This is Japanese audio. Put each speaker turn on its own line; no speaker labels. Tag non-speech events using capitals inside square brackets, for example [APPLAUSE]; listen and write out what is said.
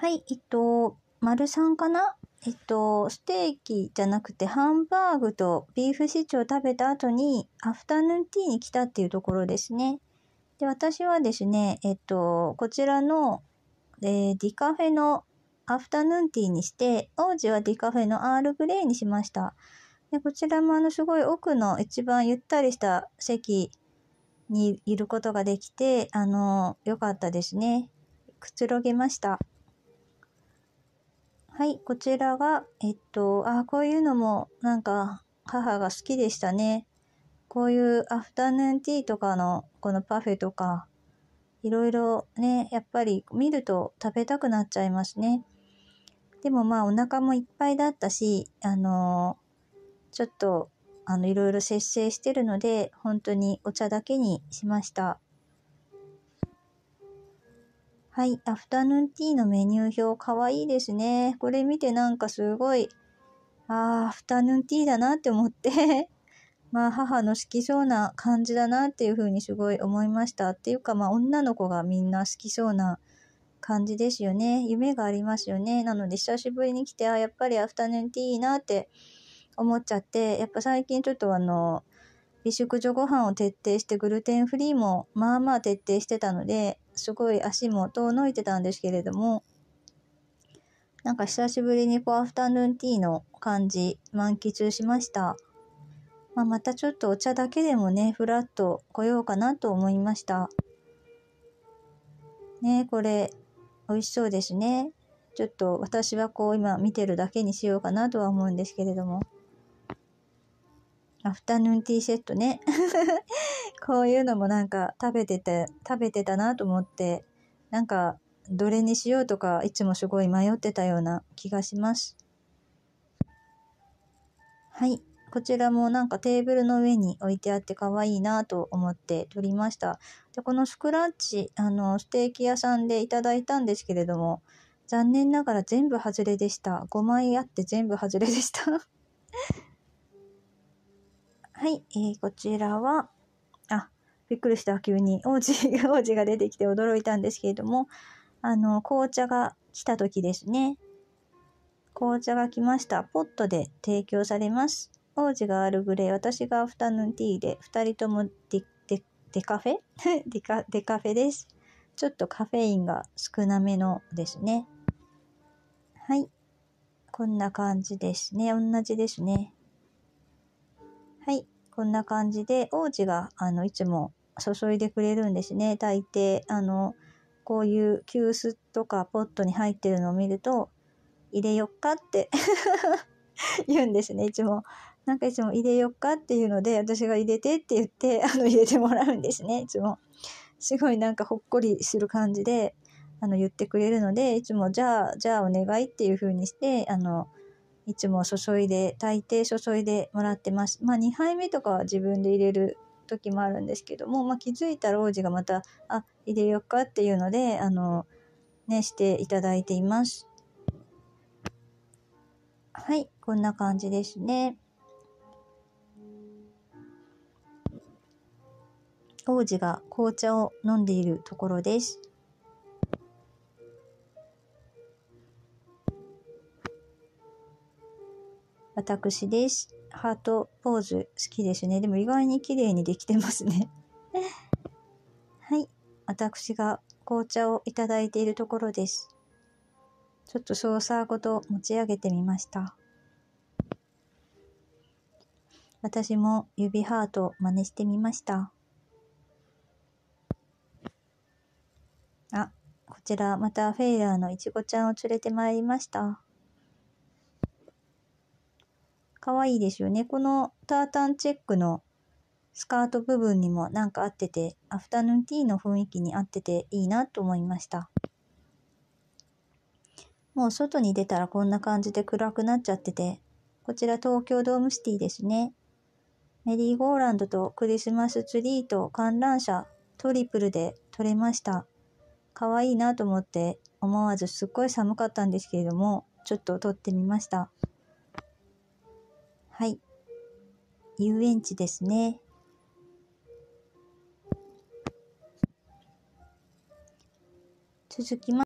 はい、えっと、丸んかなえっと、ステーキじゃなくてハンバーグとビーフシチューを食べた後にアフタヌーンティーに来たっていうところですね。で、私はですね、えっと、こちらの、えー、ディカフェのアフタヌーンティーにして、王子はディカフェのアールグレイにしました。でこちらもあのすごい奥の一番ゆったりした席にいることができて、あの、良かったですね。くつろげました。はい、こちらが、えっと、あ、こういうのもなんか母が好きでしたね。こういうアフタヌーンティーとかのこのパフェとか、いろいろね、やっぱり見ると食べたくなっちゃいますね。でもまあお腹もいっぱいだったし、あのー、ちょっとあのいろいろ節制してるので、本当にお茶だけにしました。はい、アフタヌーンティーのメニュー表、かわいいですね。これ見てなんかすごい、ああ、アフタヌーンティーだなって思って [LAUGHS] まあ母の好きそうな感じだなっていうふうにすごい思いました。っていうかまあ女の子がみんな好きそうな感じですよね。夢がありますよね。なので久しぶりに来て、あやっぱりアフタヌーンティーいいなって思っちゃって、やっぱ最近ちょっとあの、美食女ご飯を徹底してグルテンフリーもまあまあ徹底してたのですごい足も遠のいてたんですけれどもなんか久しぶりにこうアフタヌーンティーの感じ満喫しました、まあ、またちょっとお茶だけでもねふらっと来ようかなと思いましたねこれ美味しそうですねちょっと私はこう今見てるだけにしようかなとは思うんですけれども。アフタヌーンティーセットね。[LAUGHS] こういうのもなんか食べてて、食べてたなと思って、なんかどれにしようとかいつもすごい迷ってたような気がします。はい。こちらもなんかテーブルの上に置いてあって可愛いなと思って撮りました。で、このスクラッチ、あの、ステーキ屋さんでいただいたんですけれども、残念ながら全部外れでした。5枚あって全部外れでしたはい、えー、こちらは、あ、びっくりした、急に。王子、[LAUGHS] 王子が出てきて驚いたんですけれども、あの、紅茶が来た時ですね。紅茶が来ました。ポットで提供されます。王子がアるルグレー、私がアフタヌーンティーで、2人ともデデデカフェ [LAUGHS] デカデカフェです。ちょっとカフェインが少なめのですね。はい。こんな感じですね。同じですね。こんな感じで王子があのいつも注いでくれるんですね大抵あのこういう急須とかポットに入ってるのを見ると入れよっかって [LAUGHS] 言うんですねいつもなんかいつも入れよっかっていうので私が入れてって言ってあの入れてもらうんですねいつもすごいなんかほっこりする感じであの言ってくれるのでいつもじゃあじゃあお願いっていう風にしてあのいつも注いで、大抵注いでもらってます。まあ2杯目とかは自分で入れる時もあるんですけども、まあ、気づいたら王子がまた、あ、入れよっかっていうので、あの、ね、していただいています。はい、こんな感じですね。王子が紅茶を飲んでいるところです。私です。ハートポーズ好きですね。でも意外に綺麗にできてますね [LAUGHS] はい。私が紅茶をいただいているところです。ちょっとソーサーごと持ち上げてみました。私も指ハートを真似してみました。あ、こちらまたフェイラーのいちごちゃんを連れてまいりました。可愛いですよね。このタータンチェックのスカート部分にもなんか合ってて、アフタヌーンティーの雰囲気に合ってていいなと思いました。もう外に出たらこんな感じで暗くなっちゃってて、こちら東京ドームシティですね。メリーゴーランドとクリスマスツリーと観覧車、トリプルで撮れました。可愛いなと思って思わずすっごい寒かったんですけれども、ちょっと撮ってみました。はい。遊園地ですね。続きます。